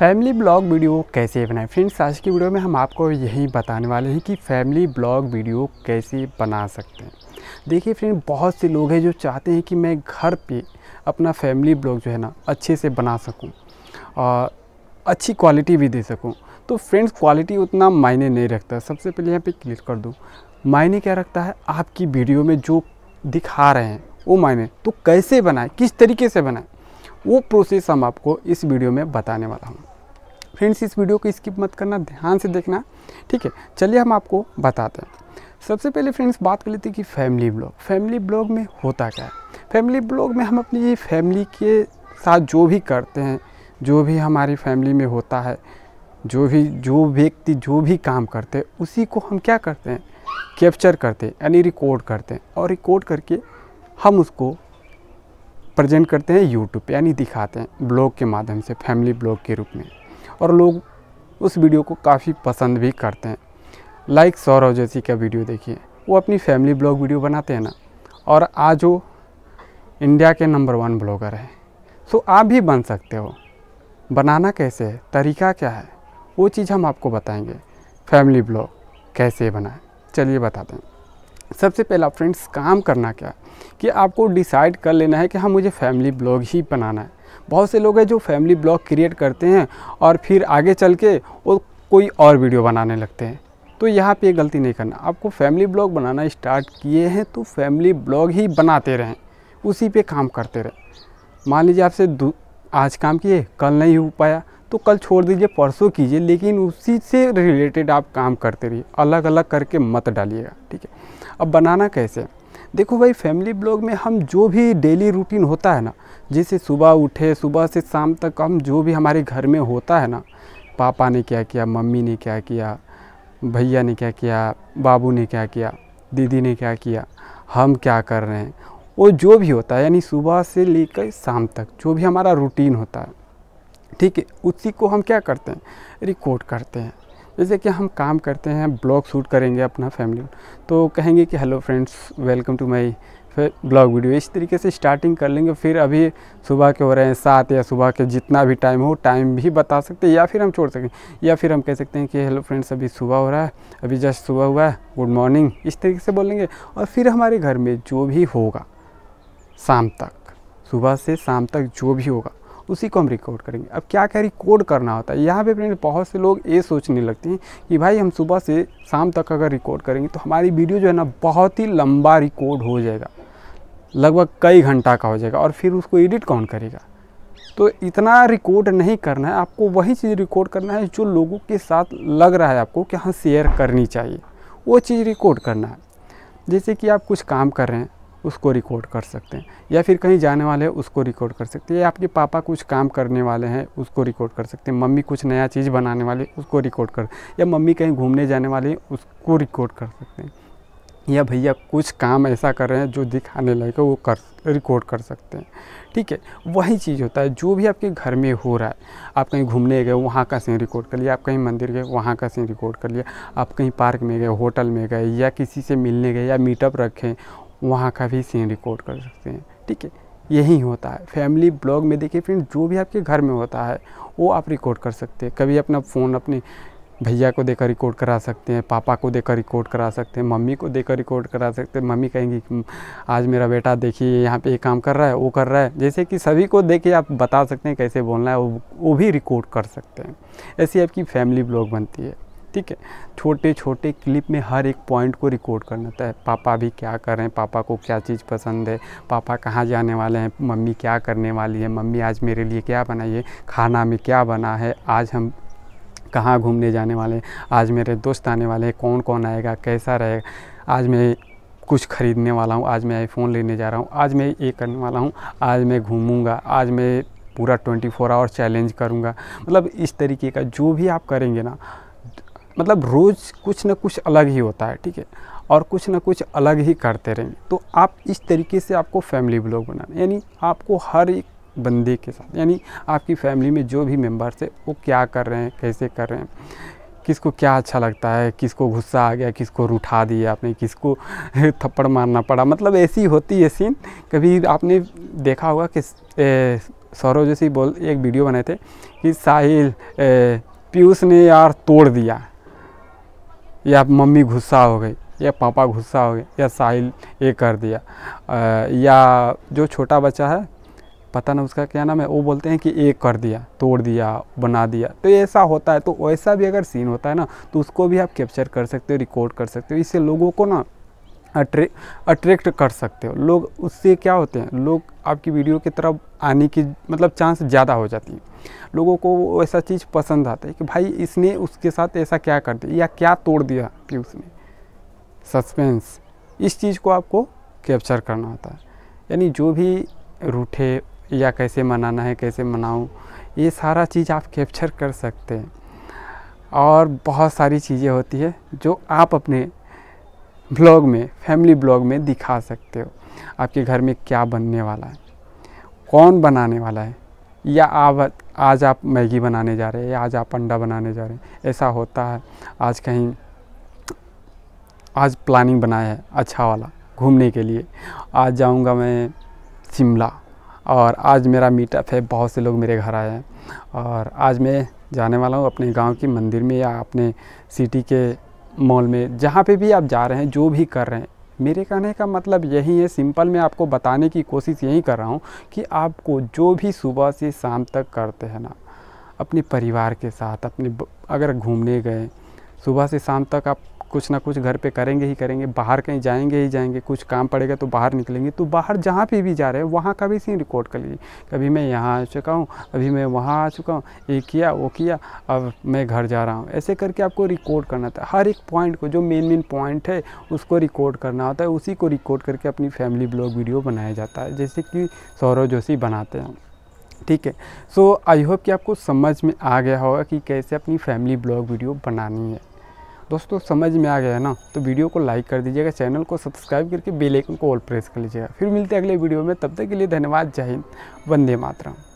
family blog video कैसे बनाएं friends आज की वीडियो में हम आपको यही बताने वाले हैं कि फैमिली ब्लॉग वीडियो कैसे बना सकते हैं देखिए फ्रेंड बहुत से लोग हैं जो चाहते हैं कि मैं घर पे अपना फैमिली ब्लॉग जो है ना अच्छे से बना सकूं और अच्छी क्वालिटी भी दे सकूं तो फ्रेंड्स क्वालिटी उतना मायने नहीं रखता सबसे पहले यहाँ पर क्लिक कर दूँ मायने क्या रखता है आपकी वीडियो में जो दिखा रहे हैं वो मायने तो कैसे बनाएँ किस तरीके से बनाएँ वो प्रोसेस हम आपको इस वीडियो में बताने वाला हूँ फ्रेंड्स इस वीडियो को स्किप मत करना ध्यान से देखना ठीक है चलिए हम आपको बताते हैं सबसे पहले फ्रेंड्स बात कर लेते हैं कि फैमिली ब्लॉग फैमिली ब्लॉग में होता क्या है फैमिली ब्लॉग में हम अपनी फैमिली के साथ जो भी करते हैं जो भी हमारी फैमिली में होता है जो भी जो व्यक्ति जो भी काम करते हैं उसी को हम क्या करते हैं कैप्चर करते हैं यानी रिकॉर्ड करते हैं और रिकॉर्ड करके हम उसको प्रेजेंट करते हैं यूट्यूब यानी दिखाते हैं ब्लॉग के माध्यम से फैमिली ब्लॉग के रूप में और लोग उस वीडियो को काफ़ी पसंद भी करते हैं लाइक सौरव जैसी का वीडियो देखिए वो अपनी फैमिली ब्लॉग वीडियो बनाते हैं ना और आज वो इंडिया के नंबर वन ब्लॉगर हैं सो तो आप भी बन सकते हो बनाना कैसे है तरीका क्या है वो चीज़ हम आपको बताएंगे फैमिली ब्लॉग कैसे बनाए चलिए बताते हैं सबसे पहला फ्रेंड्स काम करना क्या कि आपको डिसाइड कर लेना है कि हाँ मुझे फैमिली ब्लॉग ही बनाना है बहुत से लोग हैं जो फैमिली ब्लॉग क्रिएट करते हैं और फिर आगे चल के वो कोई और वीडियो बनाने लगते हैं तो यहाँ पे गलती नहीं करना आपको फैमिली ब्लॉग बनाना स्टार्ट किए हैं तो फैमिली ब्लॉग ही बनाते रहें उसी पे काम करते रहें मान लीजिए आपसे आज काम किए कल नहीं हो पाया तो कल छोड़ दीजिए परसों कीजिए लेकिन उसी से रिलेटेड आप काम करते रहिए अलग अलग करके मत डालिएगा ठीक है अब बनाना कैसे देखो भाई फैमिली ब्लॉग में हम जो भी डेली रूटीन होता है ना जैसे सुबह उठे सुबह से शाम तक हम जो भी हमारे घर में होता है ना पापा ने क्या किया मम्मी ने क्या किया भैया ने क्या किया बाबू ने क्या किया दीदी ने क्या किया हम क्या कर रहे हैं वो जो भी होता है यानी सुबह से लेकर शाम तक जो भी हमारा रूटीन होता है ठीक है उसी को हम क्या करते हैं रिकॉर्ड करते हैं जैसे कि हम काम करते हैं ब्लॉग शूट करेंगे अपना फैमिली तो कहेंगे कि hello friends welcome to my फिर ब्लॉग वीडियो इस तरीके से स्टार्टिंग कर लेंगे फिर अभी सुबह के हो रहे हैं सात या सुबह के जितना भी टाइम हो टाइम भी बता सकते हैं या फिर हम छोड़ सकें या फिर हम कह सकते हैं कि हेलो फ्रेंड्स अभी सुबह हो रहा है अभी जस्ट सुबह हुआ है गुड मॉर्निंग इस तरीके से बोलेंगे और फिर हमारे घर में जो भी होगा शाम तक सुबह से शाम तक जो भी होगा उसी को हम रिकॉर्ड करेंगे अब क्या क्या रिकॉर्ड करना होता है यहाँ पे फ्रेंड बहुत से लोग ये सोचने लगते हैं कि भाई हम सुबह से शाम तक अगर रिकॉर्ड करेंगे तो हमारी वीडियो जो है ना बहुत ही लंबा रिकॉर्ड हो जाएगा लगभग कई घंटा का हो जाएगा और फिर उसको एडिट कौन करेगा तो इतना रिकॉर्ड नहीं करना है आपको वही चीज़ रिकॉर्ड करना है जो लोगों के साथ लग रहा है आपको कि हाँ शेयर करनी चाहिए वो चीज़ रिकॉर्ड करना है जैसे कि आप कुछ काम कर रहे हैं उसको रिकॉर्ड कर सकते हैं या फिर कहीं जाने वाले हैं उसको रिकॉर्ड कर सकते हैं या आपके पापा कुछ काम करने वाले हैं उसको रिकॉर्ड कर सकते हैं मम्मी कुछ नया चीज़ बनाने वाले उसको रिकॉर्ड कर या मम्मी कहीं घूमने जाने वाले हैं उसको रिकॉर्ड कर सकते हैं या भैया कुछ काम ऐसा कर रहे हैं जो दिखाने लगे वो कर रिकॉर्ड कर सकते हैं ठीक है वही चीज़ होता है जो भी आपके घर में हो रहा है आप कहीं घूमने गए वहाँ का सीन रिकॉर्ड कर लिया आप कहीं मंदिर गए वहाँ का सीन रिकॉर्ड कर लिया आप कहीं पार्क में गए होटल में गए या किसी से मिलने गए या मीटअप रखें वहाँ का भी सीन रिकॉर्ड कर सकते हैं ठीक है यही होता है फैमिली ब्लॉग में देखिए फ्रेंड जो भी आपके घर में होता है वो आप रिकॉर्ड कर सकते हैं कभी अपना फ़ोन अपने भैया को देकर रिकॉर्ड करा सकते हैं पापा को देकर रिकॉर्ड करा सकते हैं मम्मी को देकर रिकॉर्ड करा सकते हैं मम्मी कहेंगी हम्म, आज मेरा बेटा देखिए यहाँ पे ये काम कर रहा है वो कर रहा है जैसे कि सभी को देखिए आप बता सकते हैं कैसे बोलना है वो, वो भी रिकॉर्ड कर सकते हैं ऐसी आपकी फैमिली ब्लॉग बनती है ठीक है छोटे छोटे क्लिप में हर एक पॉइंट को रिकॉर्ड करना होता है पापा भी क्या कर रहे हैं पापा को क्या चीज़ पसंद है पापा कहाँ जाने वाले हैं मम्मी क्या करने वाली है मम्मी आज मेरे लिए क्या बनाई है खाना में क्या बना है आज हम कहाँ घूमने जाने वाले हैं आज मेरे दोस्त आने वाले हैं कौन कौन आएगा कैसा रहेगा आज मैं कुछ ख़रीदने वाला हूँ आज मैं आईफोन लेने जा रहा हूँ आज मैं ये करने वाला हूँ आज मैं घूमूँगा आज मैं पूरा 24 फोर आवर चैलेंज करूँगा मतलब इस तरीके का जो भी आप करेंगे ना मतलब रोज़ कुछ ना कुछ अलग ही होता है ठीक है और कुछ ना कुछ अलग ही करते रहेंगे तो आप इस तरीके से आपको फैमिली ब्लॉग बनाना यानी आपको हर एक बंदे के साथ यानी आपकी फैमिली में जो भी मेम्बर्स है वो क्या कर रहे हैं कैसे कर रहे हैं किसको क्या अच्छा लगता है किसको गुस्सा आ गया किसको रुठा दिया आपने किसको थप्पड़ मारना पड़ा मतलब ऐसी होती है सीन कभी आपने देखा होगा कि सौरव जैसे बोल एक वीडियो बनाए थे कि साहिल पीयूष ने यार तोड़ दिया या मम्मी गुस्सा हो गई या पापा गुस्सा हो गए या साहिल ये कर दिया आ, या जो छोटा बच्चा है पता ना उसका क्या नाम है वो बोलते हैं कि एक कर दिया तोड़ दिया बना दिया तो ऐसा होता है तो वैसा भी अगर सीन होता है ना तो उसको भी आप कैप्चर कर सकते हो रिकॉर्ड कर सकते हो इससे लोगों को ना अट्रे अट्रैक्ट कर सकते हो लोग उससे क्या होते हैं लोग आपकी वीडियो की तरफ आने की मतलब चांस ज़्यादा हो जाती है लोगों को ऐसा चीज़ पसंद आता है कि भाई इसने उसके साथ ऐसा क्या कर दिया या क्या तोड़ दिया कि उसने सस्पेंस इस चीज़ को आपको कैप्चर करना होता है यानी जो भी रूठे या कैसे मनाना है कैसे मनाऊँ ये सारा चीज़ आप कैप्चर कर सकते हैं और बहुत सारी चीज़ें होती है जो आप अपने ब्लॉग में फैमिली ब्लॉग में दिखा सकते हो आपके घर में क्या बनने वाला है कौन बनाने वाला है या आप आज आप मैगी बनाने जा रहे हैं या आज आप अंडा बनाने जा रहे हैं ऐसा होता है आज कहीं आज प्लानिंग बनाया है अच्छा वाला घूमने के लिए आज जाऊंगा मैं शिमला और आज मेरा मीटअप है बहुत से लोग मेरे घर आए हैं और आज मैं जाने वाला हूँ अपने गांव के मंदिर में या अपने सिटी के मॉल में जहाँ पे भी आप जा रहे हैं जो भी कर रहे हैं मेरे कहने का मतलब यही है सिंपल मैं आपको बताने की कोशिश यही कर रहा हूँ कि आपको जो भी सुबह से शाम तक करते हैं ना अपने परिवार के साथ अपने अगर घूमने गए सुबह से शाम तक आप कुछ ना कुछ घर पे करेंगे ही करेंगे बाहर कहीं जाएंगे ही जाएंगे कुछ काम पड़ेगा तो बाहर निकलेंगे तो बाहर जहाँ पे भी जा रहे हैं वहाँ का भी सीन रिकॉर्ड कर लीजिए कभी मैं यहाँ आ चुका हूँ अभी मैं वहाँ आ चुका हूँ ये किया वो किया अब मैं घर जा रहा हूँ ऐसे करके आपको रिकॉर्ड करना था हर एक पॉइंट को जो मेन मेन पॉइंट है उसको रिकॉर्ड करना होता है उसी को रिकॉर्ड करके अपनी फैमिली ब्लॉग वीडियो बनाया जाता है जैसे कि सौरव जोशी बनाते हैं ठीक है सो आई होप कि आपको समझ में आ गया होगा कि कैसे अपनी फैमिली ब्लॉग वीडियो बनानी है दोस्तों समझ में आ गया है ना तो वीडियो को लाइक कर दीजिएगा चैनल को सब्सक्राइब करके बेल आइकन को ऑल प्रेस कर लीजिएगा फिर मिलते हैं अगले वीडियो में तब तक के लिए धन्यवाद जय हिंद वंदे मातरम